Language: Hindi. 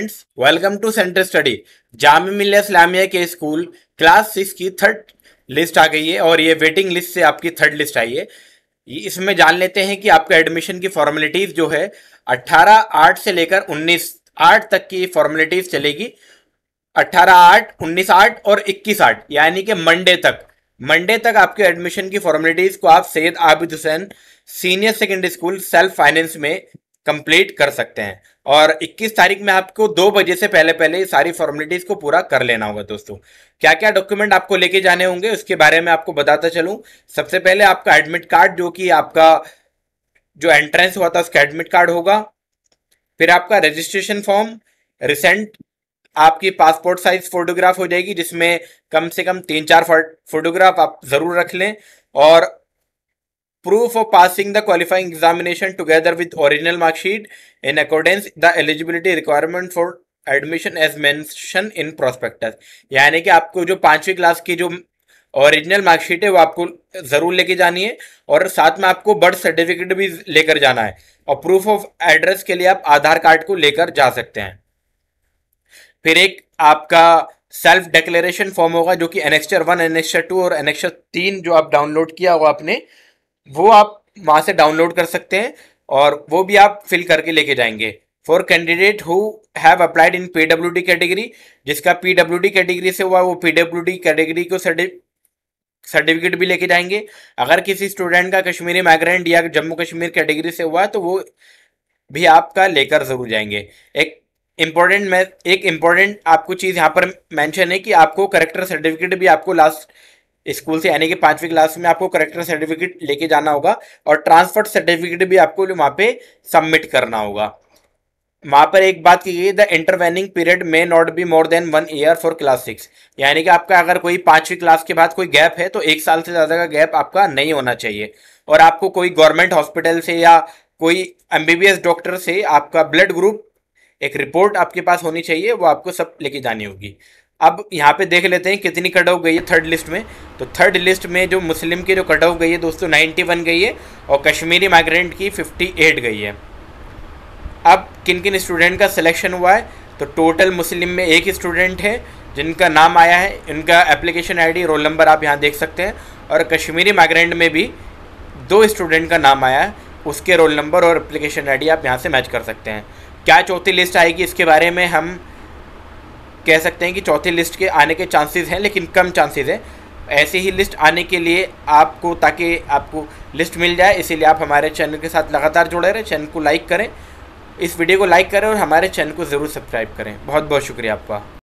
students welcome to center study Jamia Islamia के स्कूल क्लास सिक्स की थर्ड लिस्ट आ गई है और ये वेटिंग लिस्ट से आपकी थर्ड लिस्ट आई है इसमें जान लेते हैं कि आपका एडमिशन की फॉर्मेलिटीज जो है 18 आठ से लेकर 19 आठ तक की फॉर्मेलिटीज चलेगी 18 आठ 19 आठ और 21 आठ यानी कि मंडे तक मंडे तक आपके एडमिशन की फॉर्मेलिटीज को आप Syed Abid Hussain senior secondary school self finance में कंप्लीट कर सकते हैं और 21 तारीख में आपको दो बजे से पहले पहले सारी फॉर्मेलिटीज को पूरा कर लेना होगा दोस्तों क्या क्या डॉक्यूमेंट आपको लेके जाने होंगे उसके बारे में आपको बताता चलूं सबसे पहले आपका एडमिट कार्ड जो कि आपका जो एंट्रेंस हुआ था उसका एडमिट कार्ड होगा फिर आपका रजिस्ट्रेशन फॉर्म रिसेंट आपकी पासपोर्ट साइज फोटोग्राफ हो जाएगी जिसमें कम से कम तीन चार फोटोग्राफ आप जरूर रख लें और proof of passing the qualifying examination together with original mark sheet in accordance the eligibility requirement for admission as mention in prospectus यानी कि आपको जो पांचवी क्लास की जो ओरिजिनल मार्कशीट है वो आपको ज़रूर लेके जानी है और साथ में आपको बर्थ सर्टिफिकेट भी लेकर जाना है और प्रूफ ऑफ एड्रेस के लिए आप आधार कार्ड को लेकर जा सकते हैं फिर एक आपका सेल्फ डिक्लेरेशन फॉर्म होगा जो कि एनेक्स्टर वन एनेक्स्टर टू और एनेक्स्टर तीन जो आप डाउनलोड किया होगा आपने वो आप वहाँ से डाउनलोड कर सकते हैं और वो भी आप फिल करके लेके जाएंगे for candidate who have applied in P W D category जिसका पी डब्ल्यू डी कैटेगरी से हुआ वो पी डब्ल्यू डी कैटेगरी को सर्टिफिकेट भी लेके जाएंगे अगर किसी स्टूडेंट का कश्मीरी माइग्रेंट या जम्मू कश्मीर कैटेगरी से हुआ तो वो भी आपका लेकर ज़रूर जाएंगे एक इम्पॉर्टेंट मैं एक इम्पॉर्टेंट आपको चीज़ यहाँ पर मेंशन है कि आपको करेक्टर सर्टिफिकेट भी आपको लास्ट स्कूल से यानी कि पांचवी क्लास में आपको करेक्टर सर्टिफिकेट लेके जाना होगा और ट्रांसफर सर्टिफिकेट भी आपको वहाँ पे सबमिट करना होगा वहाँ पर एक बात की गई the intervening period may not be more than one year for class six यानी कि आपका अगर कोई पांचवी क्लास के बाद कोई गैप है तो एक साल से ज़्यादा का गैप आपका नहीं होना चाहिए और आपको कोई गवर्नमेंट हॉस्पिटल से या कोई एमबीबीएस डॉक्टर से आपका ब्लड ग्रुप एक रिपोर्ट आपके पास होनी चाहिए वो आपको सब लेके जानी होगी अब यहाँ पे देख लेते हैं कितनी कट ऑफ गई है थर्ड लिस्ट में तो थर्ड लिस्ट में जो मुस्लिम की जो कट ऑफ गई है दोस्तों 91 गई है और कश्मीरी माइग्रेंट की 58 गई है अब किन किन स्टूडेंट का सिलेक्शन हुआ है तो टोटल मुस्लिम में एक स्टूडेंट है जिनका नाम आया है इनका एप्लीकेशन आई रोल नंबर आप यहाँ देख सकते हैं और कश्मीरी माइग्रेंट में भी दो स्टूडेंट का नाम आया है उसके रोल नंबर और एप्लीकेशन आई आप यहाँ से मैच कर सकते हैं क्या चौथी लिस्ट आएगी इसके बारे में हम कह सकते हैं कि चौथी लिस्ट के आने के चांसेस हैं लेकिन कम चांसेस हैं ऐसे ही लिस्ट आने के लिए आपको ताकि आपको लिस्ट मिल जाए इसीलिए आप हमारे चैनल के साथ लगातार जुड़े रहें चैनल को लाइक करें इस वीडियो को लाइक करें और हमारे चैनल को ज़रूर सब्सक्राइब करें बहुत बहुत शुक्रिया आपका